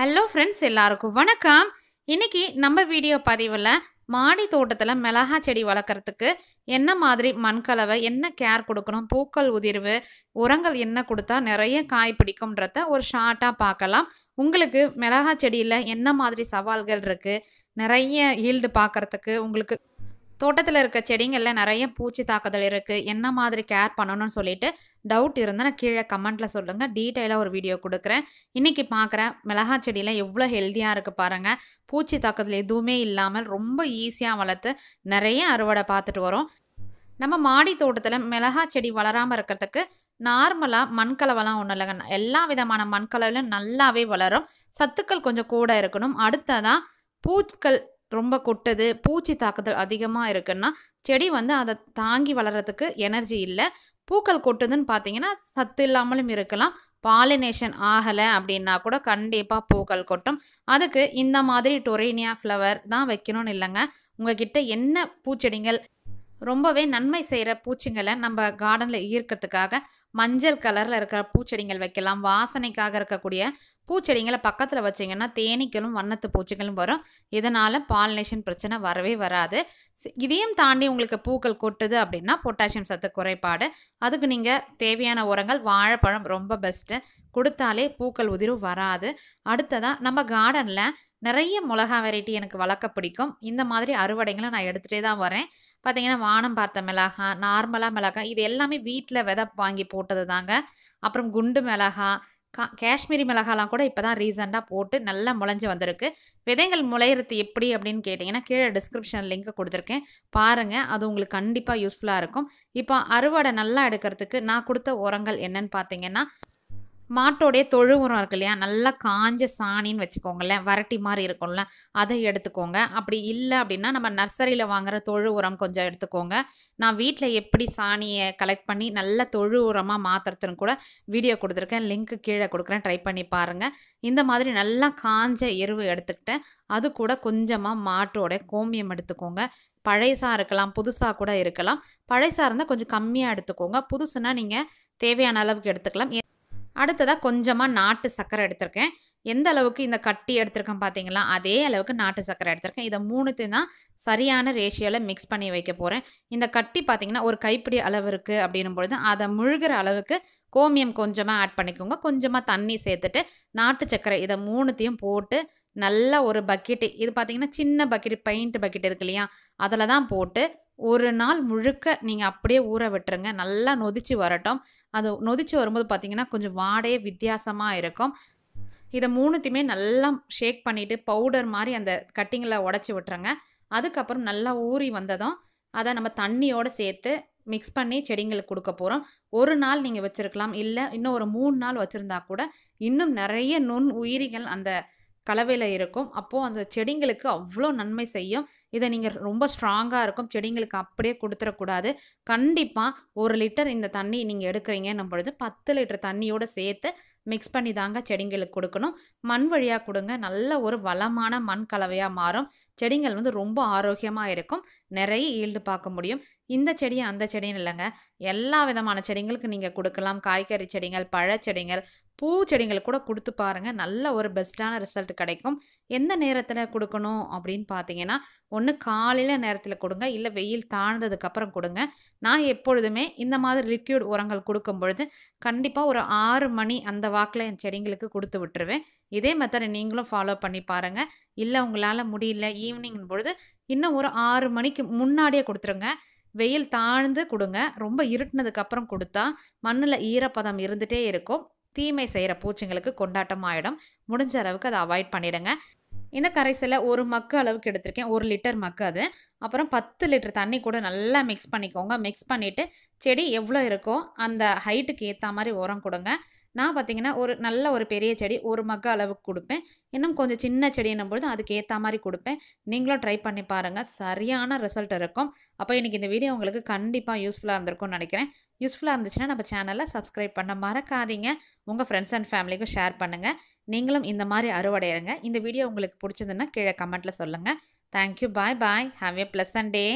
hello friends எல்லாருக்கும் வணக்கம் இன்றைக்கி நம்ம வீடியோ பதிவில் மாடி தோட்டத்தில் மிளகா செடி வளர்க்குறதுக்கு என்ன மாதிரி மண்கலவை என்ன கேர் கொடுக்கணும் பூக்கள் உதிர்வு உரங்கள் என்ன கொடுத்தா நிறைய காய் பிடிக்கும்ன்றத ஒரு ஷார்ட்டாக பார்க்கலாம் உங்களுக்கு மிளகா செடியில் என்ன மாதிரி சவால்கள் இருக்குது நிறைய ஈல்டு பார்க்குறதுக்கு உங்களுக்கு தோட்டத்தில் இருக்க செடிங்களில் நிறைய பூச்சி தாக்குதல் இருக்குது என்ன மாதிரி கேர் பண்ணணும்னு சொல்லிட்டு டவுட் இருந்தால் நான் கீழே கமெண்ட்டில் சொல்லுங்கள் டீட்டெயிலாக ஒரு வீடியோ கொடுக்குறேன் இன்றைக்கி பார்க்குறேன் மிளகா செடியெலாம் எவ்வளோ ஹெல்த்தியாக இருக்குது பாருங்கள் பூச்சி தாக்குதல் எதுவுமே இல்லாமல் ரொம்ப ஈஸியாக வளர்த்து நிறைய அறுவடை பார்த்துட்டு வரோம் நம்ம மாடி தோட்டத்தில் மிளகா செடி வளராமல் இருக்கிறதுக்கு நார்மலாக மண்கலவெல்லாம் ஒன்றும் இல்லைங்க எல்லா விதமான மண்கலவிலும் நல்லாவே வளரும் சத்துக்கள் கொஞ்சம் கூட இருக்கணும் அடுத்ததான் பூச்சிகள் ரொம்ப கொட்டுது பூச்சி தாக்குதல் அதிகமாக இருக்குன்னா செடி வந்து அதை தாங்கி வளர்கிறதுக்கு எனர்ஜி இல்லை பூக்கள் கொட்டுதுன்னு பார்த்தீங்கன்னா சத்து இல்லாமலும் இருக்கலாம் பாலினேஷன் ஆகலை அப்படின்னா கூட கண்டிப்பாக பூக்கள் கொட்டும் அதுக்கு இந்த மாதிரி டொரேனியா ஃப்ளவர் தான் வைக்கணும்னு இல்லைங்க உங்ககிட்ட என்ன பூச்செடிகள் ரொம்பவே நன்மை செய்கிற பூச்சிங்களை நம்ம கார்டனில் ஈர்க்கிறதுக்காக மஞ்சள் கலரில் இருக்கிற பூச்செடிகள் வைக்கலாம் வாசனைக்காக இருக்கக்கூடிய பூச்செடிங்களை பக்கத்தில் வச்சிங்கன்னா தேனீக்களும் வண்ணத்து பூச்சிகளும் வரும் இதனால் பாலினேஷன் பிரச்சனை வரவே வராது இதையும் தாண்டி உங்களுக்கு பூக்கள் கொட்டுது அப்படின்னா பொட்டாசியம் சத்து குறைபாடு அதுக்கு நீங்கள் தேவையான உரங்கள் வாழைப்பழம் ரொம்ப பெஸ்ட்டு கொடுத்தாலே பூக்கள் உதிர்வு வராது அடுத்ததாக நம்ம கார்டனில் நிறைய மிளகா வெரைட்டி எனக்கு வளர்க்க பிடிக்கும் இந்த மாதிரி அறுவடைங்களை நான் எடுத்துகிட்டே தான் வரேன் பார்த்தீங்கன்னா வானம் பார்த்த மிளகா நார்மலாக மிளகா இது எல்லாமே வீட்டில் விதை வாங்கி போட்டது தாங்க அப்புறம் குண்டு மிளகா கா காஷ்மீரி மிளகாலாம் கூட இப்போ தான் ரீசெண்டாக போட்டு நல்லா முளைஞ்சு வந்திருக்கு விதைகள் முளையிறது எப்படி அப்படின்னு கேட்டிங்கன்னா கீழே டிஸ்கிரிப்ஷன் லிங்க்கை கொடுத்துருக்கேன் பாருங்கள் அது உங்களுக்கு கண்டிப்பாக யூஸ்ஃபுல்லாக இருக்கும் இப்போ அறுவடை நல்லா எடுக்கிறதுக்கு நான் கொடுத்த உரங்கள் என்னென்னு பார்த்தீங்கன்னா மாட்டோடைய தொழு உரம் இருக்கு இல்லையா நல்லா காஞ்ச சாணின்னு வச்சுக்கோங்களேன் வரட்டி மாதிரி இருக்கும்ல அதை எடுத்துக்கோங்க அப்படி இல்லை அப்படின்னா நம்ம நர்சரியில் வாங்குகிற தொழு உரம் கொஞ்சம் எடுத்துக்கோங்க நான் வீட்டில் எப்படி சாணியை கலெக்ட் பண்ணி நல்ல தொழு உரமாக மாற்றுறதுன்னு கூட வீடியோ கொடுத்துருக்கேன் லிங்க்கு கீழே கொடுக்குறேன் ட்ரை பண்ணி பாருங்கள் இந்த மாதிரி நல்லா காஞ்ச எருவு எடுத்துக்கிட்டேன் அது கூட கொஞ்சமாக மாட்டோட கோமியம் எடுத்துக்கோங்க பழையசாக இருக்கலாம் புதுசாக கூட இருக்கலாம் பழையசாக இருந்தால் கொஞ்சம் கம்மியாக எடுத்துக்கோங்க புதுசுனால் நீங்கள் தேவையான அளவுக்கு எடுத்துக்கலாம் அடுத்ததாக கொஞ்சமாக நாட்டு சர்க்கரை எடுத்திருக்கேன் எந்த அளவுக்கு இந்த கட்டி எடுத்திருக்கேன் பார்த்தீங்களா அதே அளவுக்கு நாட்டு சர்க்கரை எடுத்திருக்கேன் இதை மூணுத்தையும் தான் சரியான ரேஷியோவில் மிக்ஸ் பண்ணி வைக்க போகிறேன் இந்த கட்டி பார்த்தீங்கன்னா ஒரு கைப்பிடி அளவு இருக்குது அப்படின்னும் பொழுது அதை முழுகிற அளவுக்கு கோமியம் கொஞ்சமாக ஆட் பண்ணிக்கோங்க கொஞ்சமாக தண்ணி சேர்த்துட்டு நாட்டு சர்க்கரை இதை மூணுத்தையும் போட்டு நல்ல ஒரு பக்கெட்டு இது பார்த்திங்கன்னா சின்ன பக்கெட் பெயிண்ட் பக்கெட் இருக்கு இல்லையா அதில் தான் போட்டு ஒரு நாள் முழுக்க நீங்கள் அப்படியே ஊற விட்டுருங்க நல்லா நொதிச்சு வரட்டும் அது நொதிச்சு வரும்போது பார்த்தீங்கன்னா கொஞ்சம் வாடையே வித்தியாசமாக இருக்கும் இதை மூணுத்தையுமே நல்லா ஷேக் பண்ணிவிட்டு பவுடர் மாதிரி அந்த கட்டிங்கில் உடச்சி விட்டுருங்க அதுக்கப்புறம் நல்லா ஊறி வந்ததும் அதை நம்ம தண்ணியோடு சேர்த்து மிக்ஸ் பண்ணி செடிங்களுக்கு கொடுக்க போகிறோம் ஒரு நாள் நீங்கள் வச்சுருக்கலாம் இல்லை இன்னும் ஒரு மூணு நாள் வச்சுருந்தா கூட இன்னும் நிறைய நுண் உயிரிகள் அந்த கலவையில் இருக்கும் அப்போது அந்த செடிங்களுக்கு அவ்வளோ நன்மை செய்யும் இதை நீங்கள் ரொம்ப ஸ்ட்ராங்காக இருக்கும் செடிங்களுக்கு அப்படியே கொடுத்துடக்கூடாது கண்டிப்பாக ஒரு லிட்டர் இந்த தண்ணி நீங்கள் எடுக்கிறீங்கன்னும் பொழுது பத்து லிட்டர் தண்ணியோடு சேர்த்து மிக்ஸ் பண்ணி தாங்க செடிங்களுக்கு கொடுக்கணும் மண் வழியாக கொடுங்க நல்ல ஒரு வளமான மண் கலவையாக மாறும் செடிகள் வந்து ரொம்ப ஆரோக்கியமாக இருக்கும் நிறைய ஈல்டு பார்க்க முடியும் இந்த செடியும் அந்த செடியும் இல்லைங்க எல்லா விதமான செடிங்களுக்கு நீங்கள் கொடுக்கலாம் காய்கறி செடிகள் பழச்செடிகள் பூ செடிங்களை கூட கொடுத்து பாருங்கள் நல்ல ஒரு பெஸ்ட்டான ரிசல்ட் கிடைக்கும் எந்த நேரத்தில் கொடுக்கணும் அப்படின்னு பார்த்தீங்கன்னா ஒன்று காலையில் நேரத்தில் கொடுங்க இல்லை வெயில் தாழ்ந்ததுக்கப்புறம் கொடுங்க நான் எப்பொழுதுமே இந்த மாதிரி லிக்யூட் உரங்கள் கொடுக்கும் பொழுது கண்டிப்பாக ஒரு ஆறு மணி அந்த வாக்கில் என் செடிங்களுக்கு கொடுத்து விட்டுருவேன் இதே மெத்தடை நீங்களும் ஃபாலோ பண்ணி பாருங்கள் இல்லை உங்களால் முடியல ஈவினிங் பொழுது இன்னும் ஒரு ஆறு மணிக்கு முன்னாடியே கொடுத்துருங்க வெயில் தாழ்ந்து கொடுங்க ரொம்ப இருட்டினதுக்கப்புறம் கொடுத்தா மண்ணில் ஈரப்பதம் இருந்துகிட்டே இருக்கும் தீமை செய்கிற பூச்சிங்களுக்கு ஆகிடும் முடிஞ்ச அளவுக்கு அதை அவாய்ட் பண்ணிடுங்க இந்த கரைசலில் ஒரு மக்கு அளவுக்கு எடுத்திருக்கேன் ஒரு லிட்டர் மக்கு அது அப்புறம் பத்து லிட்டர் தண்ணி கூட நல்லா மிக்ஸ் பண்ணிக்கோங்க மிக்ஸ் பண்ணிவிட்டு செடி எவ்வளோ இருக்கோ அந்த ஹைட்டுக்கு ஏற்ற மாதிரி உரம் கொடுங்க நான் பார்த்தீங்கன்னா ஒரு நல்ல ஒரு பெரிய செடி ஒரு மக்க அளவுக்கு கொடுப்பேன் இன்னும் கொஞ்சம் சின்ன செடின்னும் பொழுது அதுக்கு ஏற்ற மாதிரி கொடுப்பேன் நீங்களும் ட்ரை பண்ணி பாருங்கள் சரியான ரிசல்ட் இருக்கும் அப்போ இன்றைக்கி இந்த வீடியோ உங்களுக்கு கண்டிப்பாக யூஸ்ஃபுல்லாக இருந்திருக்கும்னு நினைக்கிறேன் யூஸ்ஃபுல்லாக இருந்துச்சுன்னா நம்ம சேனலை சப்ஸ்கிரைப் பண்ண மறக்காதீங்க உங்கள் ஃப்ரெண்ட்ஸ் அண்ட் ஃபேமிலிக்கும் ஷேர் பண்ணுங்கள் நீங்களும் இந்த மாதிரி அறுவடையிடுங்க இந்த வீடியோ உங்களுக்கு பிடிச்சதுன்னா கீழே கமெண்ட்டில் சொல்லுங்கள் thank you bye bye have a and day